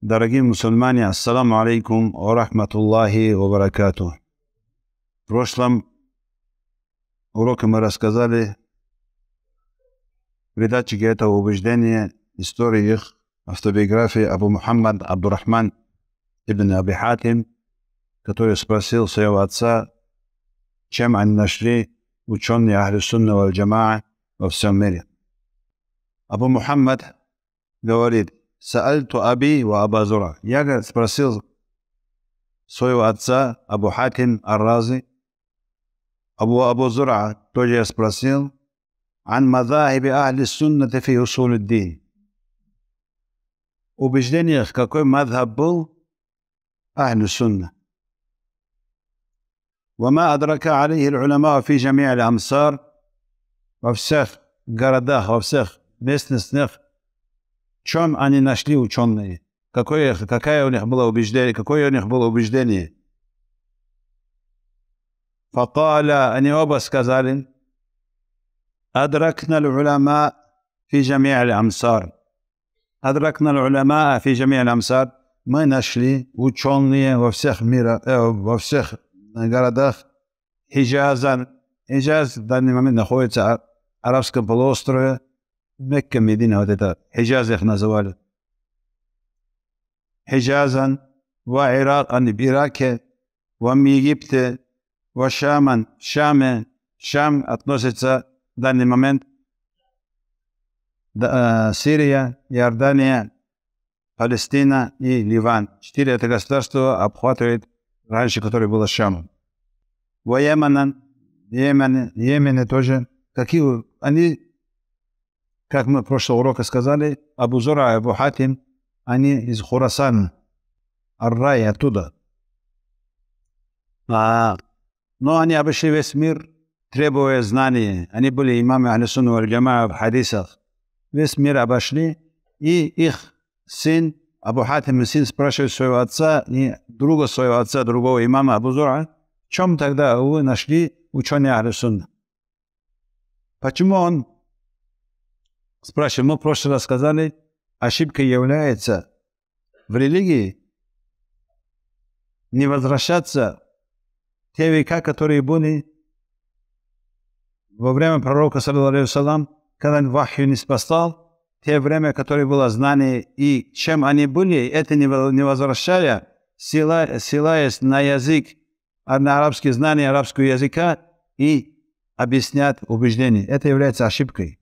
Дорогие мусульмане, ассаламу алейкум ва рахматуллахи ва баракату. В прошлом уроке мы рассказали передатчики этого убеждения, истории их, автобиографии Абу Мухаммад Абдурахман ибн Аби Хатим, который спросил своего отца, чем они нашли ученые Ахли Сунна Валь Джамаа во всем мире. Абу Мухаммад говорит, سألت أبي وأبا زرع يا سبرسيل سويو أتسا أبو حاتم الرازي أبو أبو زرع توجي سبرسيل عن مذاهب أهل السنة في أصول الدين وبجدين يخكاكوي مذهب بو أهل السنة وما أدرك عليه العلماء في جميع الأمصار وفسخ قرداخ وفسخ بيسنس чем они нашли ученые, какое, какая у них было убеждение, какое у них было убеждение. Факаля, они оба сказали, أدركنا العلماء في جميع الأمصار أدركنا العلماء في мы нашли ученые во всех мира, э, во всех э, городах Хиджаза. Хиджаз в данный момент находится в арабском полуострове, вот это. میدین او دتا حجاز اخنا زوال حجازا وعراقا براك в Египте в Шаман, Шаме, Шам относится в данный момент Сирия, Иордания, Палестина и Ливан. Четыре это государства обхватывает раньше, которое было Шамом. В Йемене, Йемене, Йемене тоже. Какие, они как мы в прошлом уроке сказали, Абу Зура и Абу Хатим, они из Хурасана, Ар-Рай оттуда. А, но ну, они обошли весь мир, требуя знаний. Они были имамы Ахлисуну Аль-Джамаа в хадисах. Весь мир обошли, и их сын, Абу Хатим, сын спрашивает своего отца и друга своего отца, другого имама Абу Зура, в чем тогда вы нашли ученые Ахлисуна? Почему он Спрашиваем, мы «Ну, в прошлый раз сказали, ошибка является в религии не возвращаться в те века, которые были во время пророка, салам, когда он вахью не спасал, те время, которые было знание, и чем они были, это не возвращая, ссылаясь на язык, а на арабские знания арабского языка и объяснять убеждения. Это является ошибкой.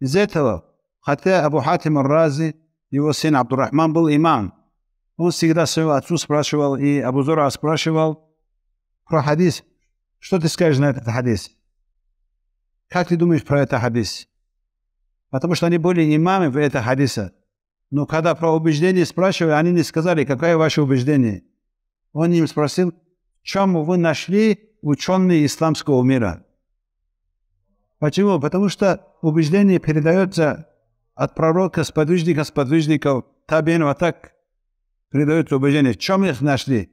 Из этого, хотя Абу Хатим Ар-Рази, его сын Абдурахман был имам, он всегда своего отцу спрашивал, и Абу Зора спрашивал про хадис. Что ты скажешь на этот хадис? Как ты думаешь про этот хадис? Потому что они были имамы в этом хадисе. Но когда про убеждение спрашивали, они не сказали, какое ваше убеждение. Он им спросил, в чем вы нашли ученые исламского мира. Почему? Потому что убеждение передается от пророка, с подвижника, с подвижников. Табин вот так передается убеждение. В чем их нашли?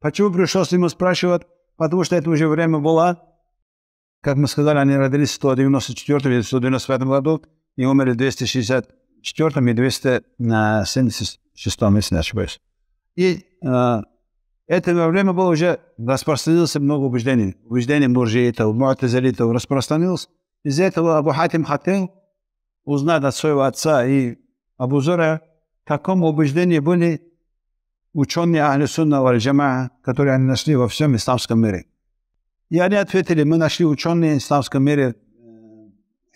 Почему пришлось ему спрашивать? Потому что это уже время было. Как мы сказали, они родились в 194 или 195 году и умерли в 264 и 276, э, если не ошибаюсь. И э, эта проблема была уже распространилось много убеждений. Убеждений буржиитов, муатазалитов распространилось. Из этого Абу Хатим хотел узнать от своего отца и Абу Зура, в каком убеждении были ученые Ахли Сунна валь которые они нашли во всем исламском мире. И они ответили, мы нашли ученые в исламском мире э,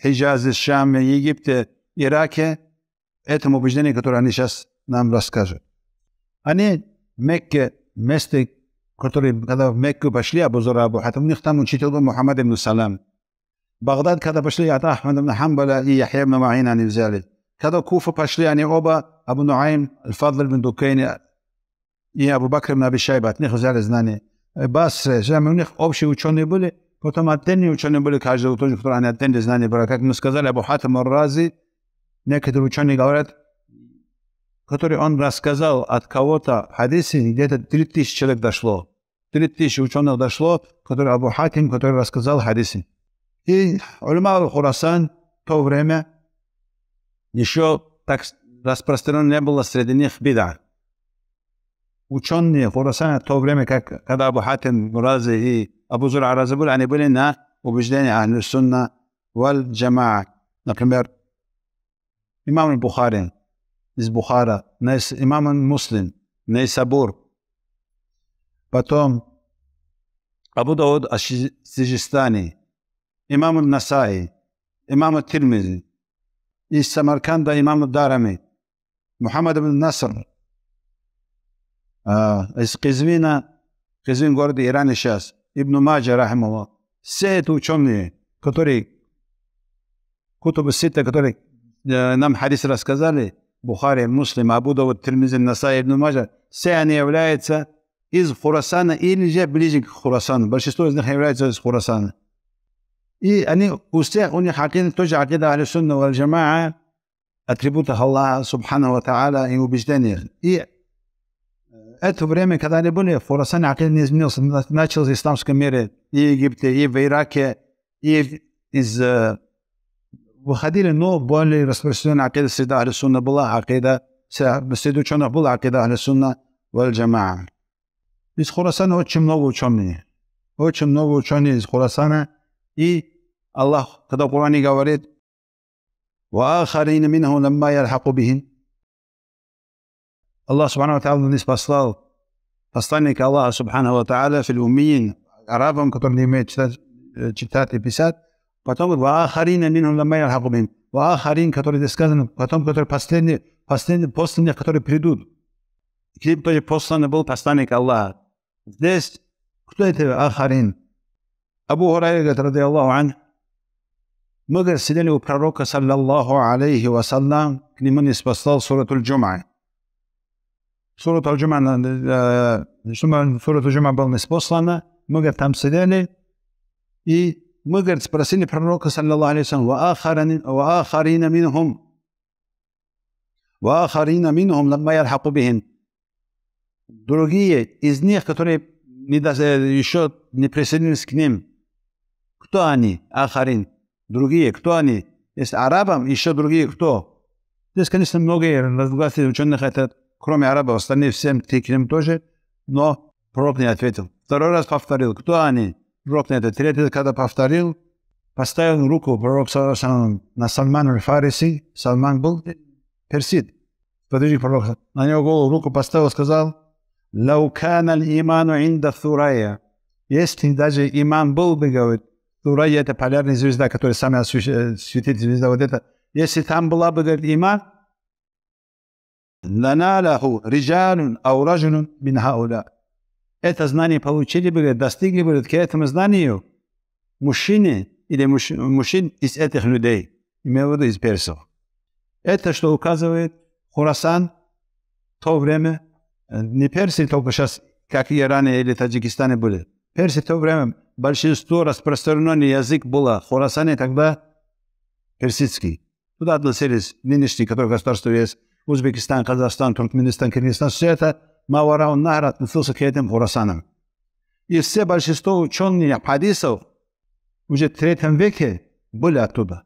Хиджазе, Шаме, Египте, Ираке, этому убеждению, которое они сейчас нам расскажут. Они в Мекке مستی کتری که در مکه ابو زر ابو حتی محمد ابن سلام بغداد که در باشی عطا حمد ابن حمبل معین عنی زالد که ابو نعیم الفضل ابن دوکین ای ابو بکر ابن ابی شایب عتی خود زالد نانی باس زم من اخ ابشی و چنی بله کت ما دنی و چنی بله کاش ابو حاتم الرازی который он рассказал от кого-то хадисе, где-то 3000 человек дошло. 3000 ученых дошло, который Абу Хаким, который рассказал хадисе. И Ульма Хурасан в то время еще так распространен не было среди них бида. Ученые Хурасана в то время, как, когда Абу Хатим Рази и Абу Зур Рази были, они были на убеждении Ахлю Сунна валь Джамаа. Например, имам Бухарин, из Бухара, нес имам Муслим, Нейсабур. Потом Абу Дауд Асижистани, имам Насаи, имам Тирмизи, из Самарканда имам Дарами, Мухаммад ибн Наср, из Кизвина, Кизвин города Ирана сейчас, Ибн Маджа, рахималлах. Все это ученые, которые Кутуб Сита, которые нам хадисы рассказали, Бухари, Муслим, Абу Давуд, Тирмизи, Насай, Ибн Мажа, все они являются из Хурасана или же ближе к Хурасану. Большинство из них являются из Хурасана. И они, у всех у них акида, тоже акида Алисунна валь Джамаа, атрибутах Аллаха Субхану Ва Та'аля и убеждениях. И это время, когда они были в Хурасане, акида не изменился. Началось в исламском мире, и в Египте, и в Ираке, и из وخديل بولي رسبرسون عقيدة سيدة أهل السنة بالله عقيدة سيدو چونه بول عقيدة أهل السنة والجماعة из Хурасана очень много ученых. Очень много ученых из Хурасана. И Аллах, когда в Коране говорит, وآخرين منه لما يلحق بهم الله سبحانه وتعالى нас послал посланника Аллаха Субхану Ва Тааля в Умиин, арабам, которые не умеют читать, читать и писать, Потом Ваахарин, они Ваахарин, которые здесь сказано, потом, которые последние, последние, последние, которые придут. К ним тоже послан был посланник Аллаха. Здесь, кто это Ахарин? Абу Хурайра говорит, ради Аллаху ан, мы, говорит, сидели у пророка, саллаллаху алейхи вассалам, к нему не спасал суратуль джум'а. Суратуль джум'а, э, суратуль джум'а был не спаслана, мы, говорит, там сидели, и мы, говорит, спросили пророка, саллиллаху алейхи وآخرين منهم وآخرين منهم لما يلحق بهم Другие из них, которые не, э, еще не присоединились к ним. Кто они? Ахарин. Другие. Кто они? Если арабам, еще другие кто? Здесь, конечно, многие разногласия ученых, это кроме арабов, остальные всем текрим тоже, но пророк не ответил. Второй раз повторил, кто они? Пророк на это третий, когда повторил, поставил руку пророк на салмана Фариси. Салман был персид. Подожди, пророк на него голову руку поставил, сказал, лаукан аль-иману инда турая". Если даже иман был бы, говорит, турая это полярная звезда, которая сама э, светит звезда, вот это. Если там была бы, говорит, иман, «Ланаляху риджалун ау раджулун мин хауля» это знание получили бы, достигли бы, к этому знанию мужчины или муж, мужчин из этих людей, имею в виду из персов. Это что указывает Хурасан в то время, э, не персы только сейчас, как и Иране или Таджикистане были. Персы в то время большинство распространенный язык было в Хурасане тогда персидский. Туда относились нынешние, которые государство есть, Узбекистан, Казахстан, Туркменистан, Киргизстан, все это Маварау Нара отнесился к этим Хурасанам. И все большинство ученых хадисов уже в третьем веке были оттуда.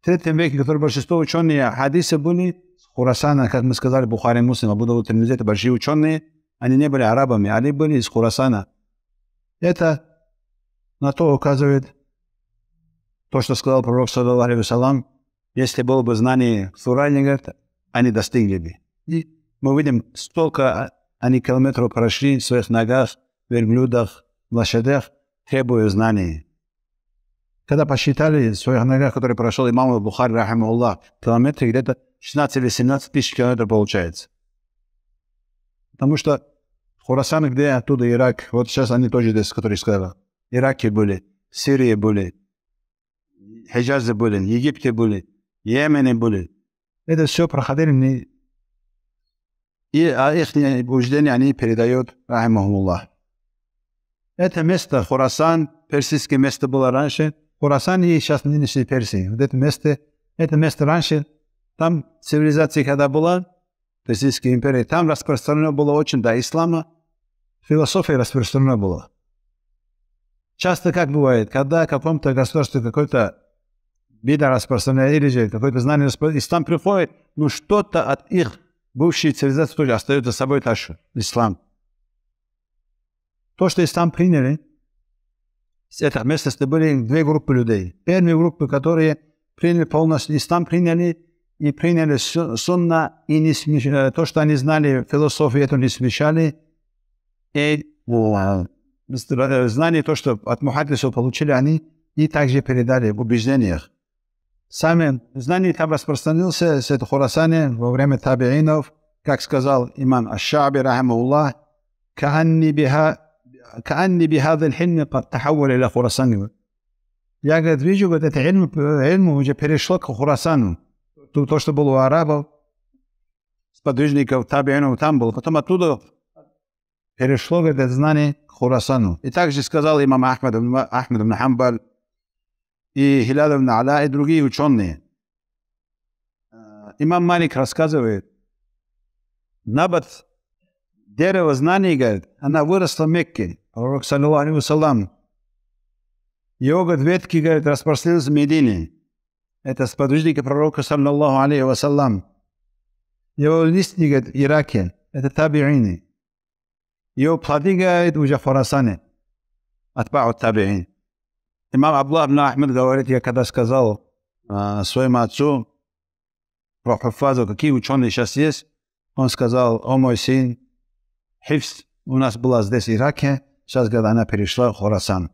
В третьем веке, которые большинство ученых хадисов были с Хурасана, как мы сказали, Бухари, Муслим, Абу Дауд, Термизи, это большие ученые, они не были арабами, они были из Хурасана. Это на то указывает то, что сказал пророк, саллаллаху алейхи если было бы знание суральника, они достигли бы. И мы видим, столько они километров прошли в своих ногах, верблюдах, лошадях, требуя знаний. Когда посчитали в своих ногах, которые прошел имам Бухари, рахимуллах, километры где-то 16 или 17 тысяч километров получается. Потому что Хурасан, где оттуда Ирак, вот сейчас они тоже здесь, которые сказали, Ираки были, Сирии были, Хиджазы были, Египте были, Йемене были. Это все проходили и а их учреждение они передают рахимахуллах. Это место Хурасан, персидское место было раньше. Хурасан и сейчас нынешней Персии. Вот это место, это место раньше, там цивилизация когда была, Персидская империя, там распространено было очень до ислама, философия распространена была. Часто как бывает, когда в каком-то государстве какой-то беда распространяет или же какое-то знание распространяет, ислам приходит, но что-то от их бывшие цивилизации тоже оставят за собой наш ислам. То, что ислам приняли, с этой местности были две группы людей. Первые группы, которые приняли полностью ислам, приняли и приняли сунна, и не смеш... Э, то, что они знали, философию эту не смешали, и э, знали то, что от мухаддисов получили они, и также передали в убеждениях. Сами знание там распространился этого Хурасане во время табиинов, как сказал имам Аш-Шаби, рахмауллах, «Каанни биха كأني بهذا الحلم قد تحول إلى خراسان Я, говорит, вижу, говорит, это эльм, эльм уже перешло к Хурасану. То, то, что было у арабов, сподвижников, табиинов там было. Потом оттуда перешло, говорит, это знание к Хурасану. И также сказал имам Ахмед, Ахмед Хамбаль, и Хиляд ибн Аля, и другие ученые. Э, имам Малик рассказывает, Набат, дерево знаний, говорит, она выросла в Мекке, пророк, саллиллаху алейкум, его, говорит, ветки, говорит, распространились в Медине. Это сподвижники пророка, саллиллаху алейхи вассалам. Его листья, говорит, в Ираке. Это табиины. Его плоды, говорит, уже в Фарасане. Атбау табиин. Имам Абдулла Ахмед говорит, я когда сказал э, своему отцу про Хуфазу, какие ученые сейчас есть, он сказал, о мой сын, Хифс у нас была здесь в Ираке, сейчас, когда она перешла в Хурасан.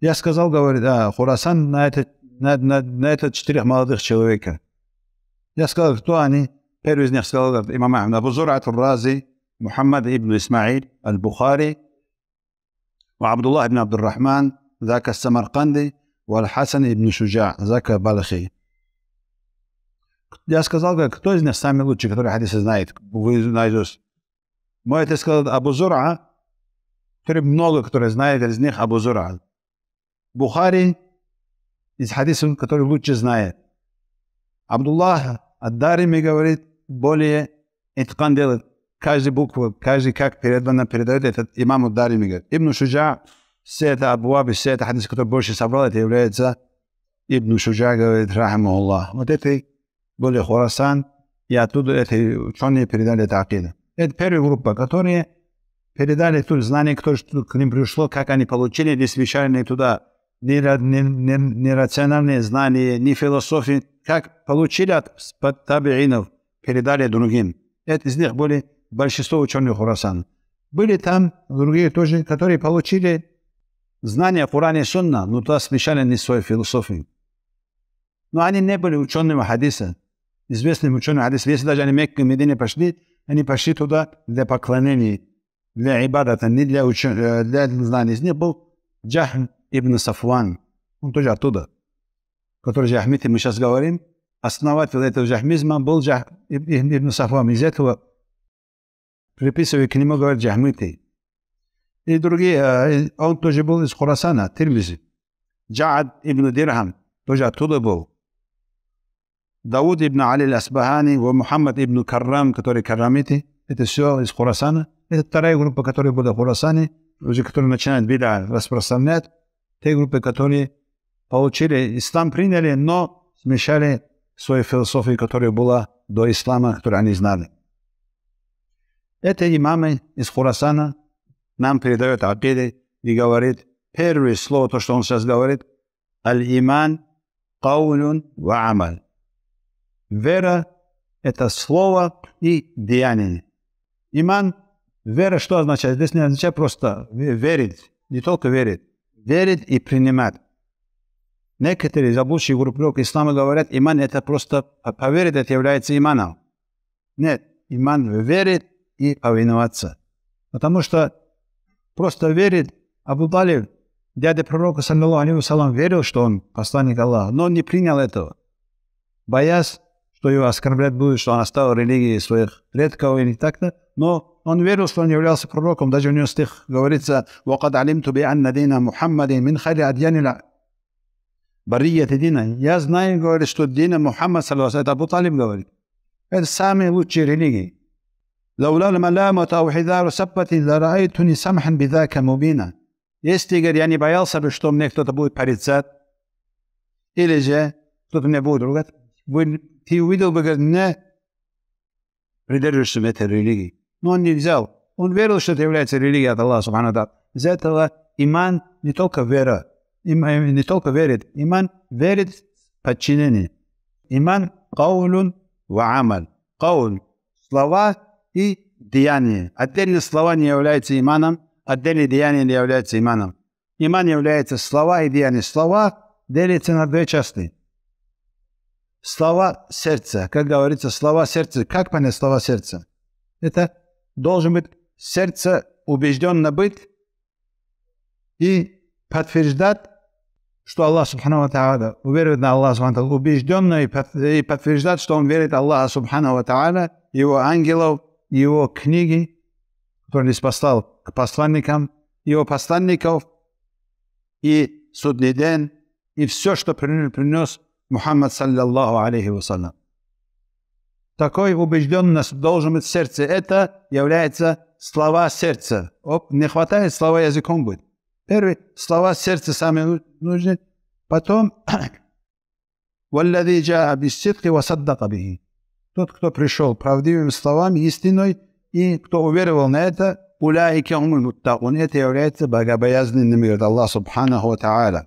Я сказал, говорит, а, Хурасан на это, на, на, на это четырех молодых человека. Я сказал, кто они? Первый из них сказал, имам Ахмед, Абу Зурат Рази, Мухаммад ибн Исмаил, Аль-Бухари, Абдуллах ибн Абдуррахман, ذاك السمرقندي والحسن ибн Шуджа, ذاك Балахи. Я сказал, кто из них самый лучший, который хадисы знает, вы наизусть. Мой отец сказал Абу Зура, который много, который знает из них Абу Зура. Бухари из хадисов, который лучше знает. Абдуллах Аддарими говорит, более иткан делает. Каждую букву, каждый как передано передает этот имам Аддарими говорит. Ибн Шуджа все это Абуаби, все это хадис, который больше собрал, это является Ибн Шуджа, говорит, рахму Аллах. Вот это были Хурасан, и оттуда эти ученые передали это акида. Это первая группа, которые передали тут знания, кто, что к ним пришло, как они получили, не священные туда, не, не рациональные знания, не философии, как получили от табиинов, передали другим. Это из них были большинство ученых Хурасан. Были там другие тоже, которые получили знания Курана и Сунна, но туда смешали не свою философию. Но они не были учеными хадиса, известными учеными хадиса. Если даже они Мекке и Медине пошли, они пошли туда для поклонения, для ибадата, не для, учен... Э, для знаний. Из них был Джахм ибн Сафуан, он тоже оттуда, который джахмит, мы сейчас говорим, основатель этого джахмизма был Джахм ибн Сафуан. Из этого приписывая к нему, говорят, джахмиты и другие. Э, он тоже был из Хурасана, Тирмизи. Джаад ибн Дирхам тоже оттуда был. Дауд ибн Али Асбахани, Мухаммад ибн Каррам, который каррамити, это все из Хурасана. Это вторая группа, которая была в Хурасане, уже которые начинают беда распространять. Те группы, которые получили ислам, приняли, но смешали свою философию, которая была до ислама, которую они знали. Это имамы из Хурасана, нам передает Акиды и говорит, первое слово, то, что он сейчас говорит, «Аль-Иман каулюн ва Вера – это слово и деяние. Иман – вера что означает? Здесь не означает просто верить, не только верить. Верить и принимать. Некоторые заблудшие группировки ислама говорят, иман – это просто поверить, это является иманом. Нет, иман верит и повиноваться. Потому что просто верит. Абу Талиб, дядя пророка, саллиллаху алейхи верил, что он посланник Аллаха, но он не принял этого. Боясь, что его оскорблять будет, что он оставил религии своих предков или так-то, но он верил, что он являлся пророком. Даже у него стих говорится «Вакад алимту би анна дина Мухаммадин мин хайли адьянила барията дина». Я знаю, говорит, что дина Мухаммад, это Абу Талиб говорит. Это самые лучшие религии. لولا الملامة أو حذار سبة لرأيتني سمحا بذاك مبينا يستيقر يعني بيالسا بشتو منك تطبوط باريتزات إلي جا تطبوط نبوط روغت وين تي ويدو بغد نا ردر رسمت الرليجي نون نجزاو ون فيرو شتو تيولايتس الرليجي هذا الله سبحانه وتعالى زيت الله إيمان نتوك فيرا إيمان نتوك فيرت إيمان فيرت باتشينيني إيمان قول وعمل قول صلوات и деяние. Отдельные слова не являются иманом, отдельные деяния не являются иманом. Иман является слова и деяния. Слова делятся на две части. Слова сердца. Как говорится, слова сердца. Как понять слова сердца? Это должен быть сердце убежденно быть и подтверждать, что Аллах Субхану Та'аля верит на Аллаха Субхану Та'аля, убежденно и подтверждать, что он верит Аллаху Субхану Та'аля, его ангелов, его книги, которые он послал к посланникам, его посланников и судный день, и все, что принес Мухаммад, саллиллаху алейхи вассалям. Такой убежденность должен быть в сердце. Это является слова сердца. Оп, не хватает слова языком быть. Первый, слова сердца сами нужны. Потом, والذي جاء بالصدق وصدق به тот, кто пришел правдивыми словами, истиной, и кто уверовал на это, уляйки он Это является богобоязненными, говорит Аллах Субханаху Та'аля.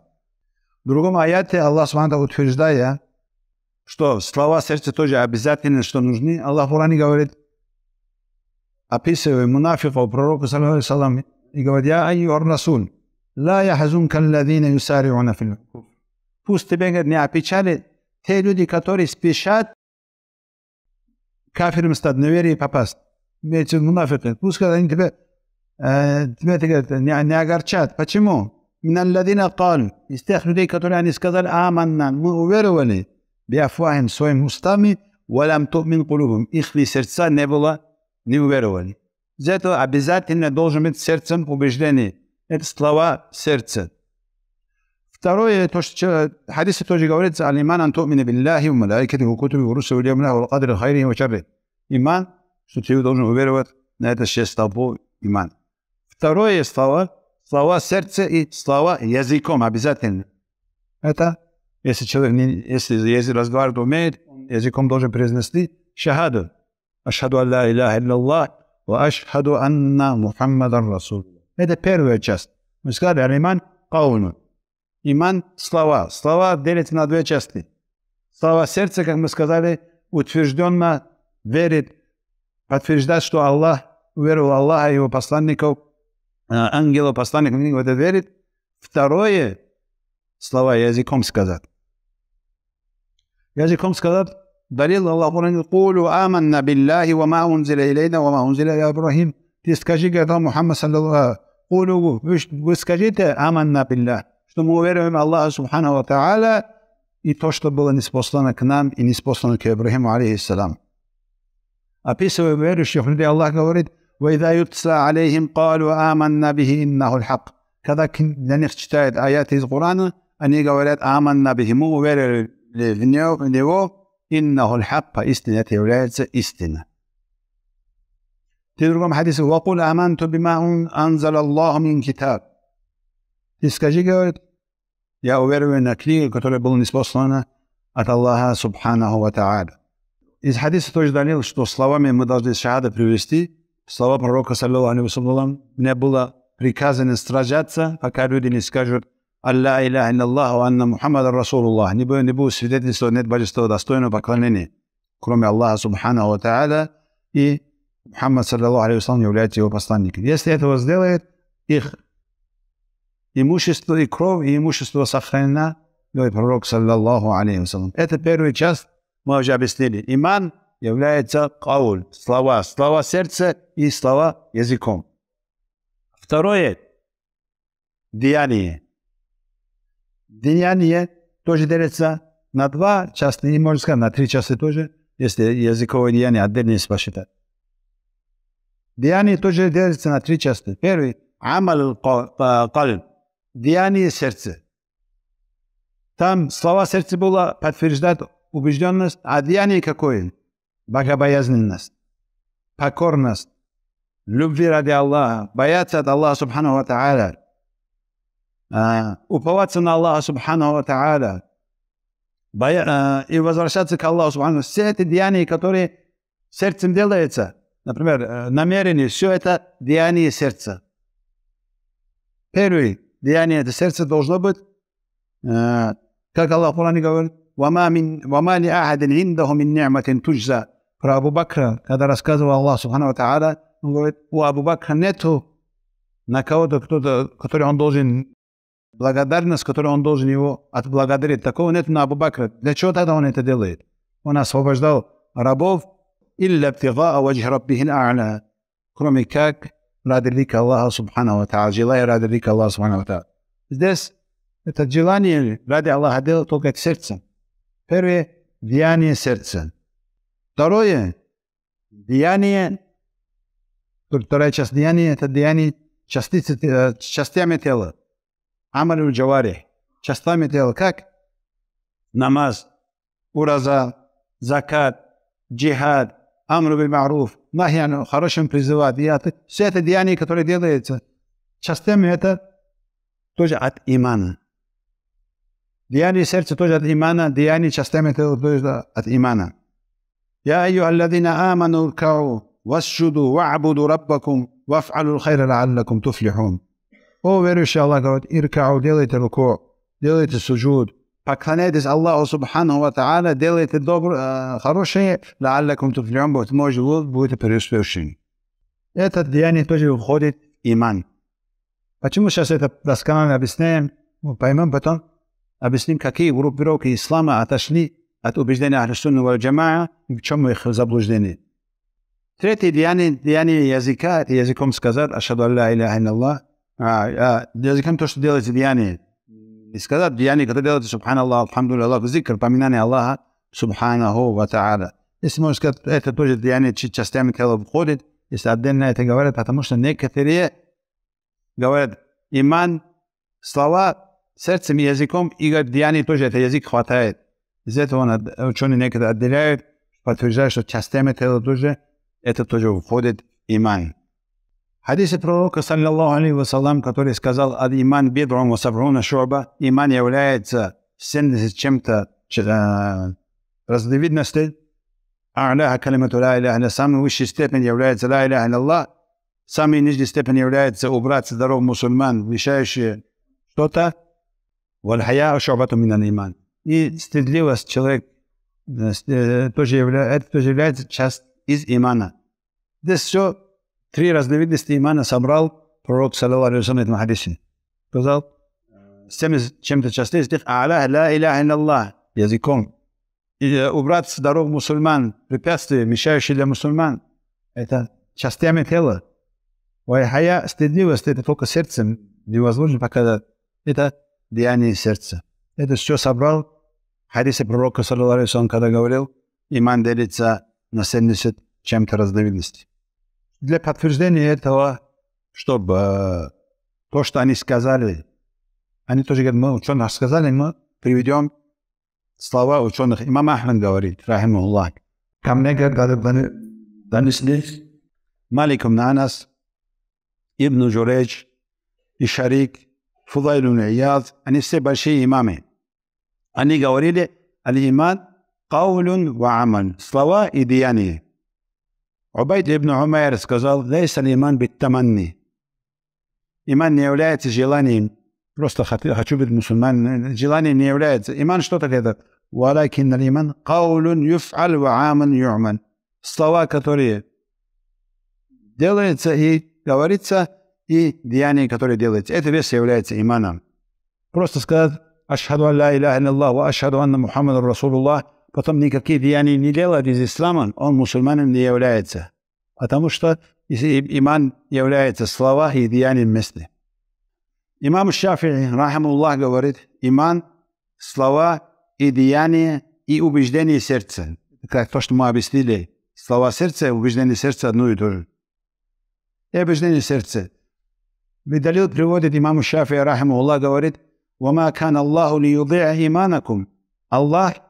В другом аяте Аллах Субханаху утверждая, что слова сердца тоже обязательны, что нужны. Аллах в Уране говорит, описывая мунафиков, пророку, салам, и говорит, «Я айюр расуль, ла яхазунка алладина юсариуна фил Пусть тебя, говорит, не опечалит те люди, которые спешат كافرين مستاد نويري باباست ميت المنافقين بوسكا انت بي آه، تبي يعني نياغر تشات باتشيمو من الذين قال استخدم ديك تقول يعني سكذا امنا ويرولي بافواههم سوي مستامي ولم تؤمن قلوبهم اخلي سيرتسا نيبولا نيويرولي زيتو ابيزات ان دوجمنت سيرتسن وبجلاني اتسلاوا سيرتسن Второе, то, что хадисы тоже говорится, алиман тумина биллахи, малайкати, кутуби, русы, улем, ла, улакадри, хайри, чарри». Иман, что ты должен уверовать на это шесть столбов иман. Второе слово, слова сердца и слова языком обязательно. Это если человек не, если язык разговаривать умеет, языком должен произнести шахаду. Ашхаду Аллах Иллах Иллах, ва ашхаду анна мухаммадан расул. Это первая часть. Мы сказали, алиман, кауну. Иман – слова. Слова делятся на две части. Слова сердца, как мы сказали, утвержденно верит, подтверждает, что Аллах, уверовал Аллаха и его посланников, э, ангелов, посланников, в это верит. Второе – слова языком сказать. Языком сказать دليل Аллаху قرآن قولوا آمنا بالله وما أنزل إلينا وما أنزل إلى إبراهيم تسكجي قدر محمد صلى الله عليه وسلم قولوا وسكجيت آمنا بالله što mu uverujem Allah subhanahu wa ta'ala i to što je bilo nisposlano k nam i nisposlano k Ibrahimu alaihi salam. A pisao je vjerujućih ljudi Allah govori وَإِذَا يُتْسَى عَلَيْهِمْ قَالُوا آمَنَّا بِهِ إِنَّهُ الْحَقِّ Kada для них читают аяты из Корана, они говорят آمَنَّا بِهِ Мы уверили в него, в него «Иннаху лхаппа» истина, это является истина. في другом хадисе «Вакул аманту бима анзал Ты скажи, говорит, я уверен на книгу, которая была неспослана от Аллаха Субханаху Ва Та'аля. Из хадиса тоже донил, что словами мы должны шахада привести. Слова пророка, саллиллаху алейхи вассалам, мне было приказано сражаться, пока люди не скажут «Алла илля Аллаху анна Мухаммад Расулуллах». Не буду, не буду свидетельствовать, нет божества достойного поклонения, кроме Аллаха Субханаху Ва Та'аля и Мухаммад, саллиллаху алейхи вассалам, является его посланником. Если этого сделает, их имущество и кровь, и имущество сохранено, говорит пророк, саллаллаху алейхи Это первый час мы уже объяснили. Иман является кауль, слова, слова сердца и слова языком. Второе – деяние. Деяние тоже делится на два части, не можно сказать, на три части тоже, если языковое деяние отдельно посчитать. Деяние тоже делится на три части. Первый – амал каль, деяние сердца. Там слова сердца было подтверждать убежденность, а деяние какое? Богобоязненность, покорность, любви ради Аллаха, бояться от Аллаха Субхану Ва Та'аля, уповаться на Аллаха Субхану Ва и возвращаться к Аллаху Субхану. Все эти деяния, которые сердцем делаются, например, намерение, все это деяние сердца. Первый деяние, это сердце должно быть, как Аллах в Коране говорит, وما من وما لأحد عنده من نعمة تجزى про Абу Бакра, когда рассказывал Аллах Субхану Тааля, он говорит, у Абу Бакра нету на кого-то, кто-то, который он должен благодарность, которую он должен его отблагодарить. Такого нет на Абу Бакра. Для чего тогда он это делает? Он освобождал рабов, кроме как radi Allaha subhanahu wa ta'ala, želeje radi lika Allaha subhanahu wa ta'ala. Zdes, ta dželanje radi Allaha delo toga je srca. Prvo je dijanje srca. Vtoro je dijanje, to je čas dijanje, ta dijanje частицы, частями тела. Амаль у джавари. Частями тела. Как? Намаз, ураза, закат, джихад, amru bil ma'ruf, nahjan o хорошем призыват. Все это деяние, которое делается частями, это тоже от имана. Деяние сердца тоже от имана, деяние частями это тоже от имана. يا أيها الذين آمنوا اركعوا واسجدوا واعبدوا ربكم وافعلوا الخير لعلكم تفلحون. О, верующие Аллах говорит, иркау, делайте руку, делайте сужуд, فقناة الله سبحانه وتعالى delajte dobro, хорошее, لعلكم تفلحون будете, может быть, будет преуспешны. Это деяние тоже входит в иман. Почему сейчас это досконально объясняем? Мы поймем потом, объясним, какие группировки ислама отошли от убеждения Ахлюсунна Ва Джамаа, и в чем их заблуждение. Третье деяние, деяние языка, это языком сказать, ашаду алла илля Аллах, а, а, языком то, что делается деяние. Сказать деяние, когда делаете субханаллах, алхамдулиллах, зикр, поминание Аллаха, субханаху ва та'аля. Если можно сказать, это тоже деяние частями тела входит, если отдельно это говорят, потому что некоторые говорят иман, слова сердцем и языком, и говорят, деяние тоже это язык хватает. Из этого ученые некоторые отделяют, подтверждают, что частями тела тоже, это тоже входит иман. Хадисе пророка, саллиллаху алейхи вассалам, который сказал «Ад иман бедрум сабруна шорба. иман является 70 чем-то э, разновидностей. А'ляха калимату ла иляха Самой высшей степени является ла иляха Аллах. самый нижний степени является убрать здоров мусульман, вещающие что-то. Вальхая шорбату минан иман. И стыдливость человек э, э, тоже является, это тоже является часть из имана. Здесь все Три разновидности имана собрал пророк, саллиллаху алейхи в этом хадисе. Сказал, с тем, чем ты частей, здесь «А'ля ля иляха илляллах» языком. И э, убрать с дорог мусульман препятствия, мешающие для мусульман. Это частями тела. Вайхая стыдливость, это только сердцем. Невозможно показать. Это деяние сердца. Это все собрал хадисы пророка, саллиллаху алейхи когда говорил, иман делится на 70 чем-то разновидностей для подтверждения этого, чтобы то, что они сказали, они тоже говорят, мы ученых сказали, мы приведем слова ученых. Имам Ахмад говорит, Аллах. Ко мне говорят, донесли Маликум Нанас, Ибн Джурейдж и Шарик, Фудайль Ияд, они все большие имамы. Они говорили, аль-иман, каулюн ва амаль, слова и деяния. عبيد بن عمير сказал, ليس الإيمان بالتمني. إيمان не является желанием. Просто хочу быть мусульманином. Желание не является. Иман что-то это. ولكن الإيمان قول يفعل وعام يعمل. Слова, которые делаются и говорится, и деяние, которое делается. Это весь является иманом. Просто сказать, ашхаду ан ла илляха иллаллах, ва ашхаду анна Мухаммадан Расулуллах, потом никакие деяния не делает из ислама, он мусульманин не является. Потому что иман является слова и деяния вместе. Имам Шафии, рахамуллах, говорит, иман – слова и деяния и убеждение сердца. Как то, что мы объяснили. Слова сердца и убеждение сердца одно и то же. И убеждение сердца. Бедалил приводит имаму Шафии, рахамуллах, говорит, «Вама кан Аллаху ли иманакум». Аллах –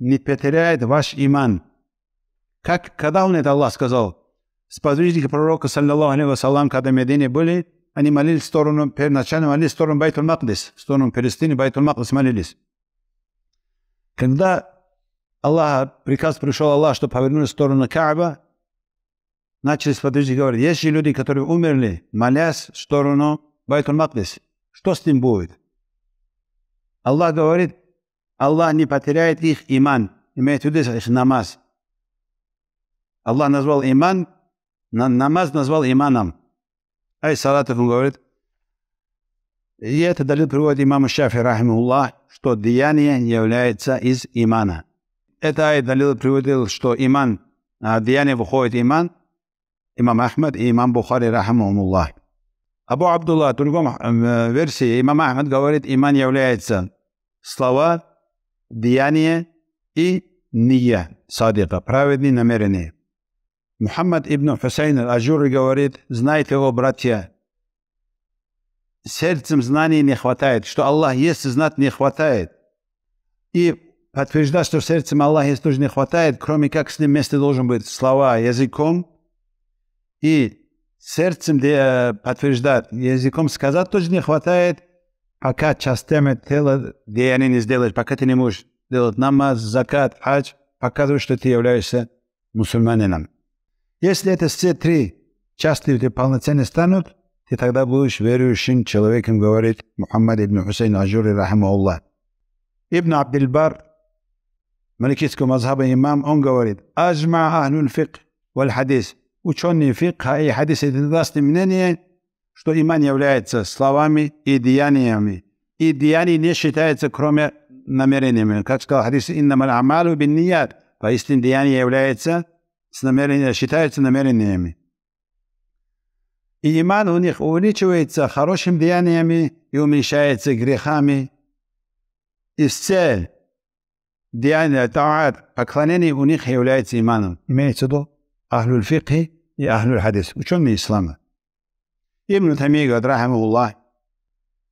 не потеряет ваш иман. Как, когда он это Аллах сказал? Сподвижники пророка, саллиллаху алейхи вассалам, когда в Медине были, они молились в сторону, первоначально молились в сторону Байтул Маклис, в сторону Палестины, Байтул Маклис молились. Когда Аллах, приказ пришел Аллах, чтобы повернули в сторону Кааба, начали сподвижники говорить, есть же люди, которые умерли, молясь в сторону Байтул Маклис. Что с ним будет? Аллах говорит, Аллах не потеряет их иман. Имеет в виду их намаз. Аллах назвал иман, намаз назвал иманом. Ай Салатов говорит, и это далит приводит имаму Шафи, рахимуллах, что деяние является из имана. Это ай далил приводил, что иман, а деяние выходит иман, имам Ахмад и имам Бухари, рахимуллах. Абу Абдулла, в другом э, версии, имам Ахмад говорит, иман является слова, деяние и ния садика, праведные намерения. Мухаммад ибн Хусейн Аджури говорит, "Знайте его, братья, сердцем знаний не хватает, что Аллах есть, знать не хватает. И подтверждать, что сердцем Аллах есть, тоже не хватает, кроме как с ним вместе должен быть слова языком. И сердцем подтверждать, языком сказать тоже не хватает – Пока частями тела деяния не сделаешь, пока ты не можешь делать намаз, закат, хадж, показывает, что ты являешься мусульманином. Если это все три части у тебя полноценно станут, ты тогда будешь верующим человеком, говорит Мухаммад ибн Хусейн Ажури, рахмауллах. Ибн Абдельбар, маликийского мазхаба имам, он говорит, «Ажма ахлюль фикх валь хадис». Ученые фикха и хадиса, это мнение – что иман является словами и деяниями, и деяние не считается, кроме намерениями. Как сказал хадис, «Иннамал амалу бин ният», поистине деяние является с намерения, считаются намерениями. И иман у них увеличивается хорошими деяниями и уменьшается грехами. И все деяния, таат, поклонение у них является иманом. Имеется в виду ахлюль фикхи и ахлюль хадис, ученые ислама. Ибн Тамий говорит, рахамуллах,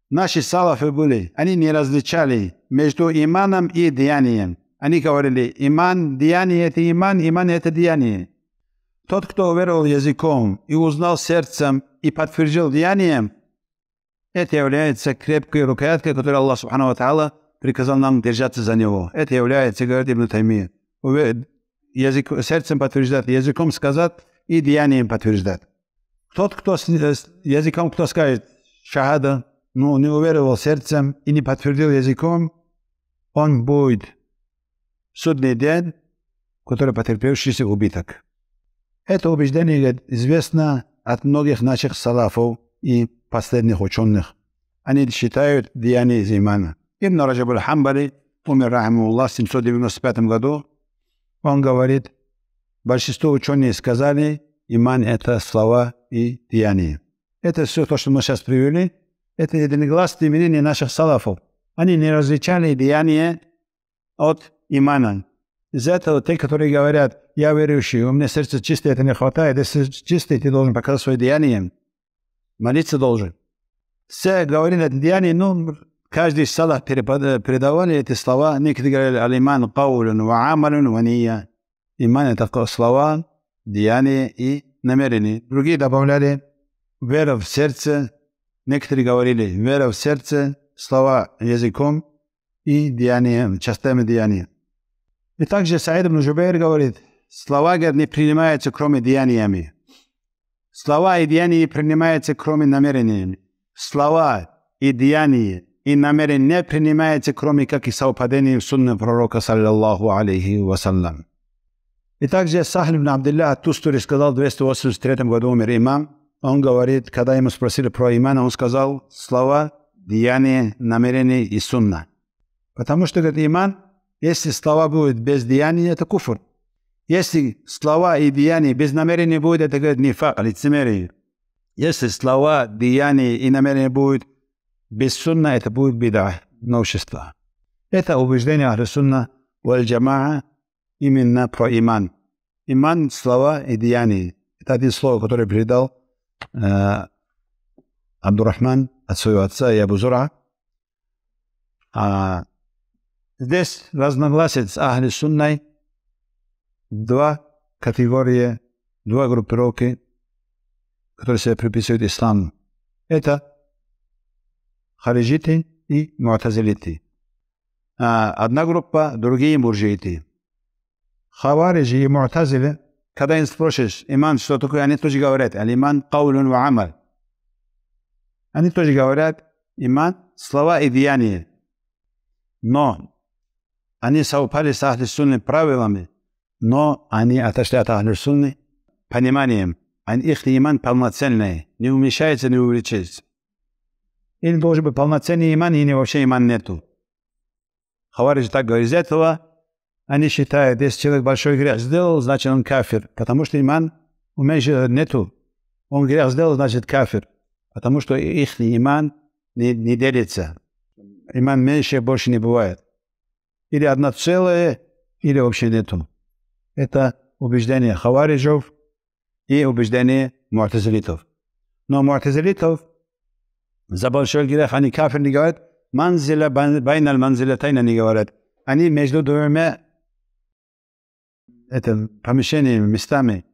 наши салафы были, они не различали между иманом и деянием. Они говорили, иман, деяние – это иман, иман – это деяние. Тот, кто уверовал языком и узнал сердцем и подтвердил деянием, это является крепкой рукояткой, которую Аллах Субхану Ва Та'ала приказал нам держаться за него. Это является, говорит Ибн Таймия, язык, сердцем подтверждать, языком сказать и деянием подтверждать. Тот, кто э, с языком, кто скажет шахада, но ну, не уверовал сердцем и не подтвердил языком, он будет судный день, который потерпевшийся убиток. Это убеждение известно от многих наших салафов и последних ученых. Они считают деяние из имана. Ибн Раджаб хамбали умер, Аллах в 795 году. Он говорит, большинство ученых сказали, Иман – это слова и деяния. Это все то, что мы сейчас привели. Это единогласное мнение наших салафов. Они не различали деяния от имана. Из этого те, которые говорят, я верующий, у меня сердце чистое, это не хватает. Если чистое, ты должен показать свое деяние. Молиться должен. Все говорили о деянии, Ну каждый салах передавали эти слова. Некоторые говорили, алиман каулюн ва амалюн ва ния. Иман – это слова, деяния и намерения. Другие добавляли «вера в сердце». Некоторые говорили «вера в сердце», «слова языком» и «деяния», частями деяния. И также Саид ибн Жубейр говорит «слова, не принимаются, кроме деяниями». Слова и деяния не принимаются, кроме намерениями. Слова и деяния и намерения не принимаются, кроме как и совпадение сунны пророка, саллиллаху алейхи вассалям. И также Сахль ибн Абдилля Тустури сказал в 283 году умер имам. Он говорит, когда ему спросили про Имана, он сказал слова, деяние, намерение и сунна. Потому что, говорит, иман, если слова будут без деяний, это куфр. Если слова и деяния без намерения будут, это, говорит, нефак, лицемерие. Если слова, деяния и намерения будут без сунна, это будет беда, новшество. Это убеждение сунна, валь джамаа именно про иман. Иман – слова и деяния. Это один слово, которое передал э, Абдурахман от своего отца и Абу Зура. А здесь разногласит с Ахли суннай. два категории, два группировки, которые себе приписывают ислам. Это хариджиты и муатазилиты. А одна группа – другие муржиты – Хавариджи и Му'тазили, когда им спросишь, иман, что такое, они тоже говорят, аль-иман каулун ва амаль. Они тоже говорят, иман, слова и деяния. Но они совпали с ахли сунны правилами, но они отошли от ахли сунны пониманием. Они, их иман полноценный, не уменьшается, не увеличивается. Или должен быть полноценный иман, или вообще иман нету. Хаварич так говорит, из этого они считают, если человек большой грех сделал, значит он кафир, потому что иман у меньше нету. Он грех сделал, значит кафир, потому что их иман не, не делится. Иман меньше больше не бывает. Или одна целая, или вообще нету. Это убеждение хавариджов и убеждение муатазилитов. Но муатазилитов за большой грех они кафир не говорят, Манзила байнал манзила тайна не говорят. Они между двумя это помещение местами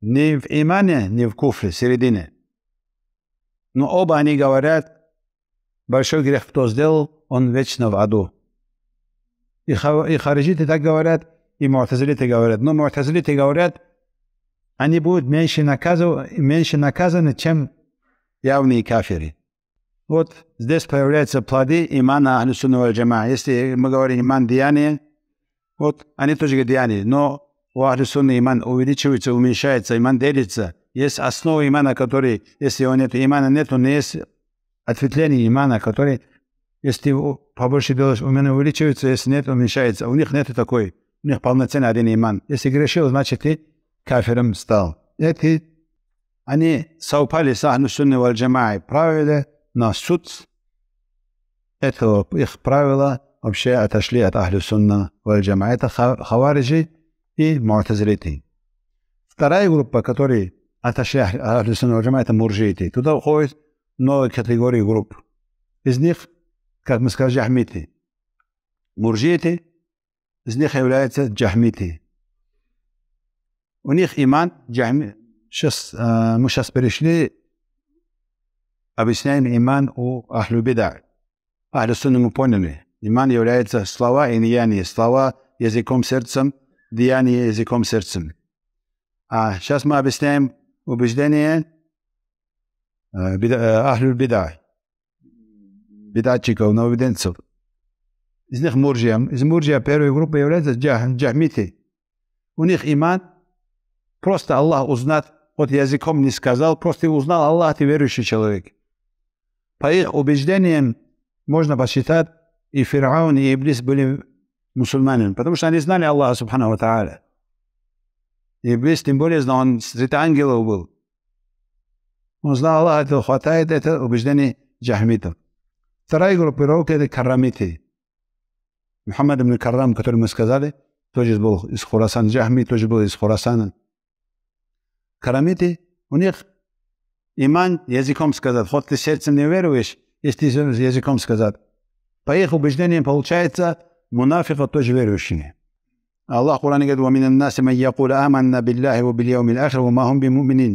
не в имане, не в куфре, в середине. Но оба они говорят, большой грех кто сделал, он вечно в аду. И, ха и харижиты так говорят, и муатазилиты говорят. Но муатазилиты говорят, они будут меньше, наказу, меньше наказаны, чем явные кафиры. Вот здесь появляются плоды имана Ахлюсунного Джама. Если мы говорим иман деяния, вот они тоже говорят, но у Ахлисунны иман увеличивается, уменьшается, иман делится. Есть основа имана, который, если он нет, имана нет, но есть ответвление имана, который, если побольше делаешь, у меня увеличивается, если нет, уменьшается. У них нет такой, у них полноценный один иман. Если грешил, значит ты кафиром стал. Эти, они совпали с Ахлисунны валь джамаи правили на суд этого их правила – وبشاع تشييع أهل السنة والجماعات الخوارجي المعتزلتي Вторая группа, которые отошли от Джама, это муржииты. Туда уходят новые категории групп. Из них, как мы сказали, джахмиты. Муржииты, из них являются джахмиты. У них иман джахми. Сейчас, э, мы сейчас перешли, объясняем иман у ахлю бида. Ахлю сунны мы поняли. Иман является слова и деяние. Слова языком сердцем, деяние языком сердцем. А сейчас мы объясняем убеждение э, бида, э, ахлюль бида, бидатчиков, нововеденцев. Из них мурджиям. Из мурджия первой группы является джах, джахмити. У них иман, просто Аллах узнат, вот языком не сказал, просто узнал Аллах, ты верующий человек. По их убеждениям можно посчитать, и Ферраун, и Иблис были мусульманами, потому что они знали Аллаха Субхану Тааля. Иблис тем более знал, он среди ангелов был. Он знал Аллаха, этого хватает, это убеждение джахмитов. Вторая группировка – это каррамиты. Мухаммад ибн карам, который мы сказали, тоже был из Хурасана. Джахми тоже был из Хурасана. Карамиты, у них иман языком сказать. Хоть ты сердцем не веруешь, если языком сказать. По их убеждениям получается мунафик, а тоже верующие. Аллах в Коране говорит, «Вамин наси ман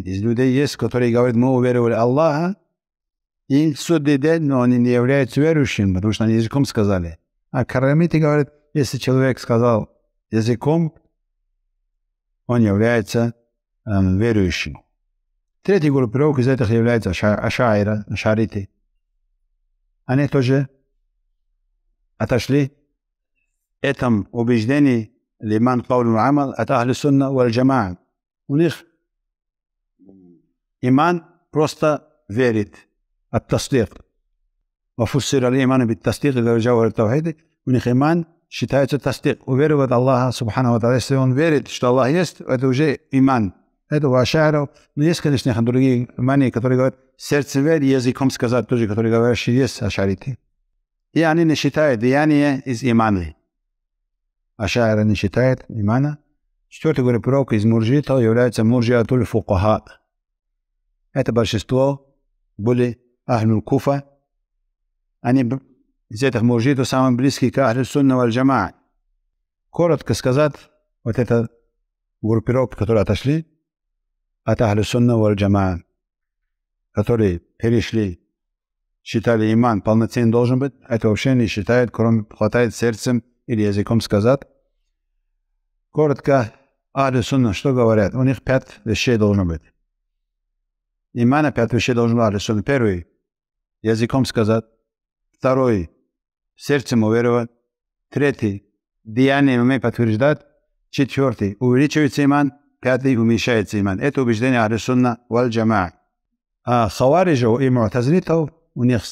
Из людей есть, которые говорят, мы уверовали Аллаха, и судный день, но они не являются верующими, потому что они языком сказали. А карамиты говорят, если человек сказал языком, он является эм, верующим. Третий группировка из этих является аша ашайра, ашариты. Они тоже أتشلي إتم وبجداني الإيمان قول وعمل أت أهل السنة والجماعة ونخ إيمان بروستا فيريت التصديق وفسر الإيمان بالتصديق إذا جوهر التوحيد ونخ إيمان شتاية التصديق وفيري ود الله سبحانه وتعالى سيون فيريت شتا الله يست وتوجي إيمان هذا هو شعره من يس كان يشنيخن دورجي ماني كتوري قوات سيرتس فيري يزيكم سكزار توجي كتوري قوات شريس أشعريتي يعني не считает деяние из иманы. А шайра не считает имана. Четвертый группировка из то является муржиатуль фукаха. Это большинство были ахнул куфа. Они из этих муржитов самые близкие к ахлю сунна валь джамаа. Коротко сказать, вот эта группировка, которые отошли от ахлю сунна валь джамаа, которые перешли считали иман полноценным должен быть, это вообще не считает, кроме хватает сердцем или языком сказать. Коротко, Али Сунна что говорят? У них пять вещей должно быть. Имана пять вещей должен быть Али Сунна. Первый – языком сказать. Второй – сердцем уверовать. Третий – деянием уме подтверждать. Четвертый – увеличивается иман. Пятый – уменьшается иман. Это убеждение Али Сунна валь Джамаа. А хавариджу и му'тазритов – у них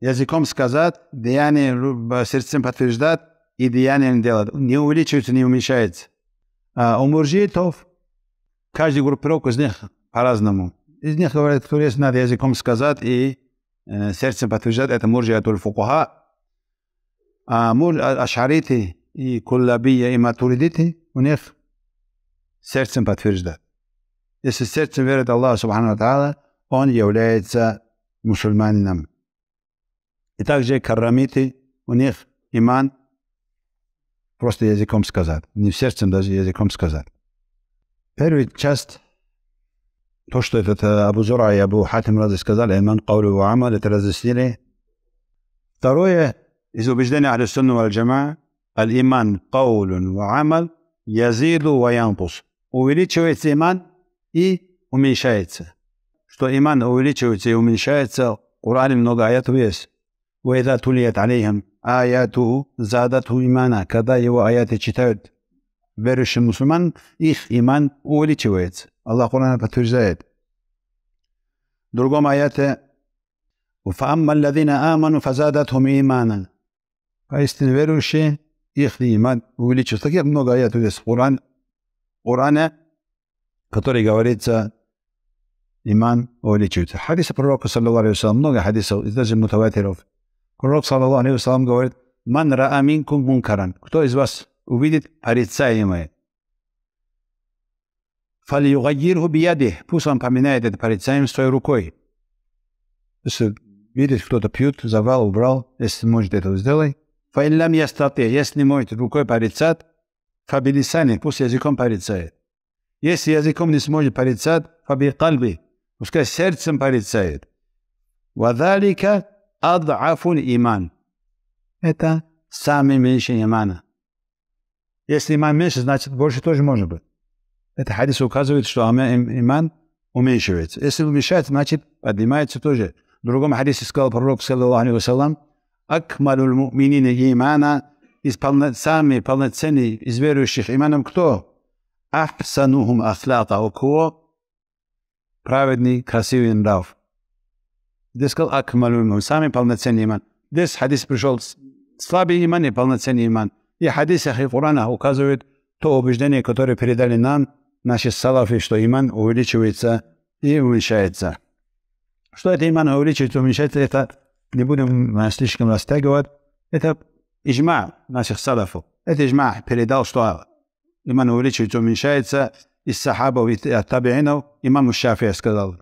Языком сказать, деяние э, сердцем подтверждать и деянием делать. Не увеличивается, не уменьшается. А у муржитов каждый группировка из них по-разному. Из них говорят, кто есть, надо языком сказать и э, сердцем подтверждать. Это муржиатуль фукуха. А мур а, ашариты и куллабия и матуридиты у них сердцем подтверждать. Если сердцем верит Аллах Субхану Тааля, он является мусульманином. И также каррамиты, у них иман просто языком сказать, не в сердцем, даже языком сказать. Первая часть, то, что этот э, Абу Зура и Абу Хатим разве сказали, иман каулю ва амал, это разъяснили. Второе, из убеждения Ахли Сунну валь Джамаа, аль-иман каулюн ва амал, язиду ва Увеличивается иман и уменьшается что иман увеличивается и уменьшается, в Коране много аятов есть. «Вайда тулият алейхам аяту задату имана». Когда его аяты читают верующим мусульман, их иман увеличивается. Аллах Коран подтверждает. В другом аяте «Фамма ладина аману фазадатхум имана». Поистине верующие, их иман увеличивается. Таких много аятов есть в Коране, Коране, который говорится иман увеличивается. Хадисы пророка, саллиллаху алейхи много хадисов, из даже мутаватиров. Пророк, саллиллаху алейхи говорит, «Ман ра аминкум мункаран». Кто из вас увидит порицаемое? «Фалиюгайирху бияди». Пусть он поминает это порицаемое своей рукой. Если видит, кто-то пьет, завал, убрал, если может это сделай. «Фаиллам ястаты». Если не может рукой порицать, «Фабилисани». Пусть языком порицает. Если языком не сможет порицать, «Фабикальби». Пускай сердцем порицает. Вадалика адафун иман. Это самый меньший имана. Если иман меньше, значит больше тоже может быть. Это хадис указывает, что иман уменьшивается. Если уменьшается, значит поднимается тоже. В другом хадисе сказал пророк, саллаллаху алейхи вассалам, «Акмалюль муминина имана» из полно, самый полноценный из верующих иманом кто? «Ахсанухум ахлака» у кого? праведный, красивый нрав. Здесь сказал Акмалюн, самый полноценный иман. Здесь хадис пришел слабый иман и полноценный иман. И хадисы и Корана указывают то убеждение, которое передали нам наши салафы, что иман увеличивается и уменьшается. Что это иман увеличивается и уменьшается, это не будем слишком растягивать. Это ижма наших салафов. Это ижма передал, что иман увеличивается и уменьшается – из Сахабов и табиинов имам Шафия сказал.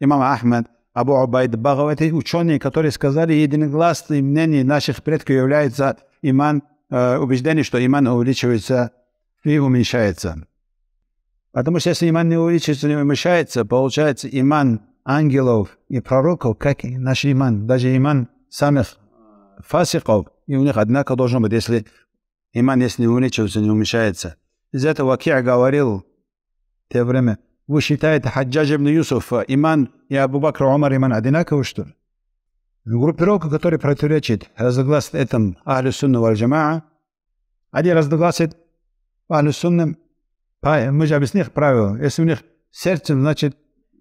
Имам Ахмед, Абу Абайд Багав, это ученые, которые сказали, единогласное мнение наших предков является иман, э, убеждение, что иман увеличивается и уменьшается. Потому что если иман не увеличивается, не уменьшается, получается иман ангелов и пророков, как и наш иман, даже иман самих фасиков, и у них, однако, должен быть, если иман, если не увеличивается, не уменьшается. Из этого Вакия говорил, те время. Вы считаете Хаджаджа ибн Юсуф э, иман и Абу Бакр Умар иман одинаковы, что ли? Группировка, которая противоречит, разогласит этому Ахлю Сунну валь Джамаа. Они разогласят Ахлю Сунну. Мы же объяснили их правило. Если у них сердце, значит,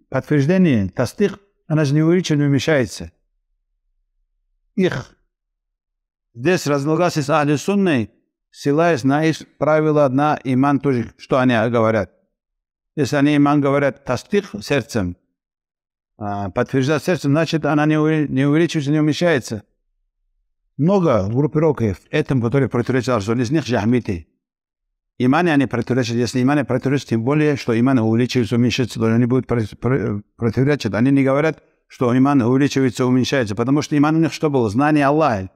подтверждение, тастих она же не увеличена, не уменьшается. Их здесь разногласия с Ахли Сунной, ссылаясь на их правила, на иман тоже, что они говорят. Если они имам говорят тастих сердцем, а, подтверждать сердцем, значит она не, увеличивается, не уменьшается. Много группировок в этом, которые противоречат Арсулу, из них жахмиты. Иманы они противоречат. Если иманы противоречат, тем более, что иманы увеличиваются, уменьшаются, то они будут противоречат. Они не говорят, что иман увеличивается, уменьшается, потому что иман у них что было? Знание Аллаха.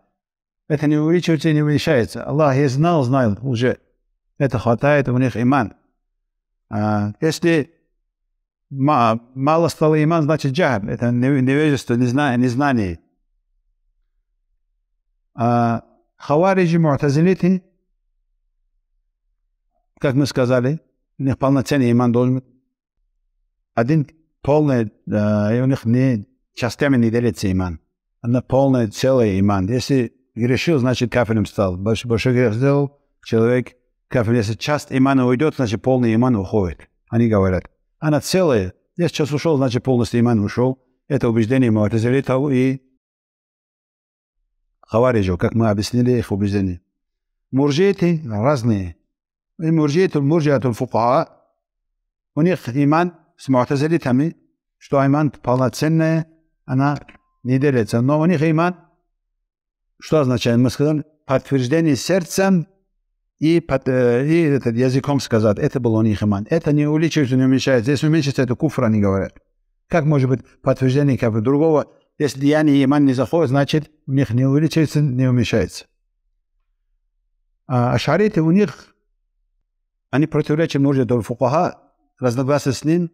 Это не увеличивается и не уменьшается. Аллах и знал, знал уже. Это хватает у них иман. А, если мало стало иман, значит джахм. Это невежество, незнание. А, Хавариджи, муатазилиты, как мы сказали, у них полноценный иман должен быть. Один полный, у них не частями не делится иман. Она полная, целая иман. Если грешил, значит кафелем стал. Большой, большой грех сделал, человек как если часть имана уйдет, значит полный иман уходит. Они говорят, она «А целая. если сейчас ушел, значит полностью иман ушел. Это убеждение Муатазилитов и Хавариджу, как мы объяснили их убеждение. Муржиты разные. И муржиты, муржиату фукаа. У них иман с муатазилитами, что иман полноценная, она не делится. Но у них иман, что означает, мы сказали, подтверждение сердцем и, э, и этот языком сказать, это был он ихман. Это не увеличивается, не уменьшается. Если уменьшится, это куфра, они говорят. Как может быть подтверждение как бы другого? Если деяние иман не заходит, значит, у них не увеличивается, не уменьшается. А ашариты у них, они противоречат нужде фукаха, разногласия с ним.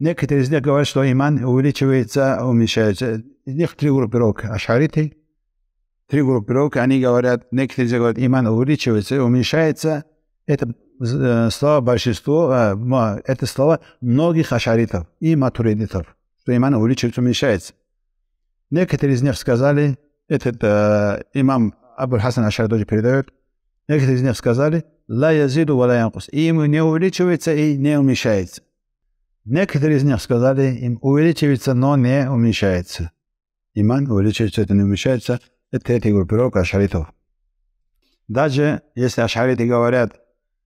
Некоторые из них говорят, что иман увеличивается, уменьшается. Из них три группировки. Ашариты, три группировки, они говорят, некоторые говорят, иман увеличивается, уменьшается. Это э, слова большинство, э, это слова многих ашаритов и матуридитов, что иман увеличивается, уменьшается. Некоторые из них сказали, этот э, имам Абуль Хасан Ашари тоже передает, некоторые из них сказали, ла язиду ва ла янкус, им не увеличивается и не уменьшается. Некоторые из них сказали, им увеличивается, но не уменьшается. Иман увеличивается, это не уменьшается – третья группировка ашаритов. Даже если ашариты говорят,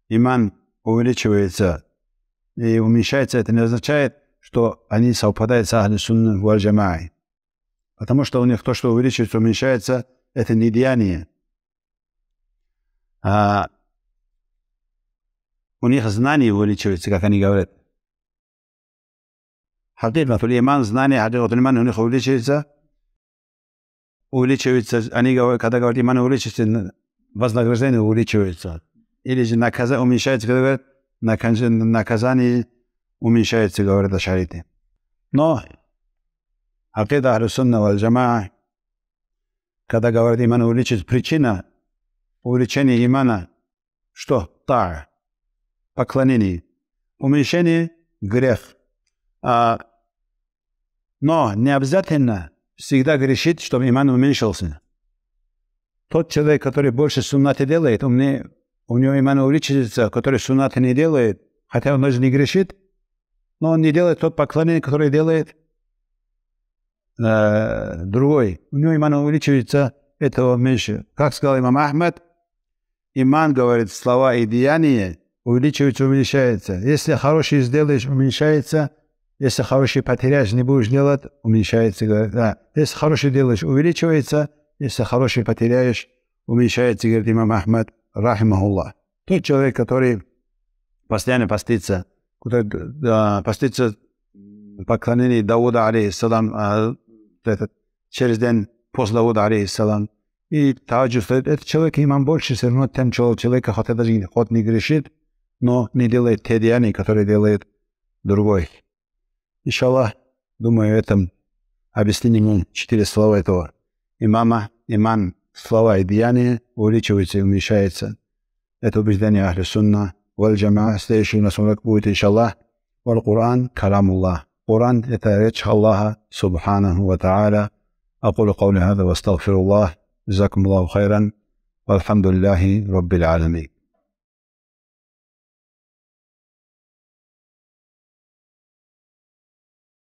иман увеличивается и уменьшается, это не означает, что они совпадают с ахли сунны валь джамаи. Потому что у них то, что увеличивается, уменьшается, это не деяние. А у них знание увеличивается, как они говорят. Хакикатул иман, знание хакикатул иман у них увеличивается – увеличиваются они говорят, когда говорят, иман увеличивается, вознаграждение увеличивается. Или же наказание уменьшается, когда говорят, наказание уменьшается, говорят ашарите. Но Акида Ахлюсунна вальджама когда говорят, иман увеличивается, причина увеличения имана, что? Тар, поклонение. Уменьшение – грех. А, но не обязательно всегда грешит, чтобы иман уменьшился. Тот человек, который больше суннаты делает, он не, у него иман увеличивается, который суннаты не делает, хотя он даже не грешит, но он не делает тот поклонение, которое делает э, другой. У него иман увеличивается, этого меньше. Как сказал имам Ахмед, иман, говорит, слова и деяния увеличивается, уменьшается. Если хорошее сделаешь, уменьшается – если хороший потеряешь, не будешь делать, уменьшается. Говорит, да. Если хороший делаешь, увеличивается. Если хороший потеряешь, уменьшается, говорит имам Ахмад, рахимахуллах. Тот человек, который постоянно постится, который да, постится поклонение Дауда, алейхиссалам, а, этот, через день после Дауда, алейхиссалам, и таджу стоит. Этот человек имам больше все равно тем человека, хотя даже ход не грешит, но не делает те деяния, которые делает другой. Иншаллах, думаю, этом объяснением четыре слова этого имама, иман, слова и деяния увеличиваются и уменьшаются. Это убеждение Ахли Сунна, Валь джама, следующий у нас урок будет, иншаллах, Валь Куран, калам Аллах. Куран – это речь Аллаха, Субханаху Ва Та'аля. أقول قولي هذا وأستغفر الله جزاكم الله خيرا والحمد لله رب العالمين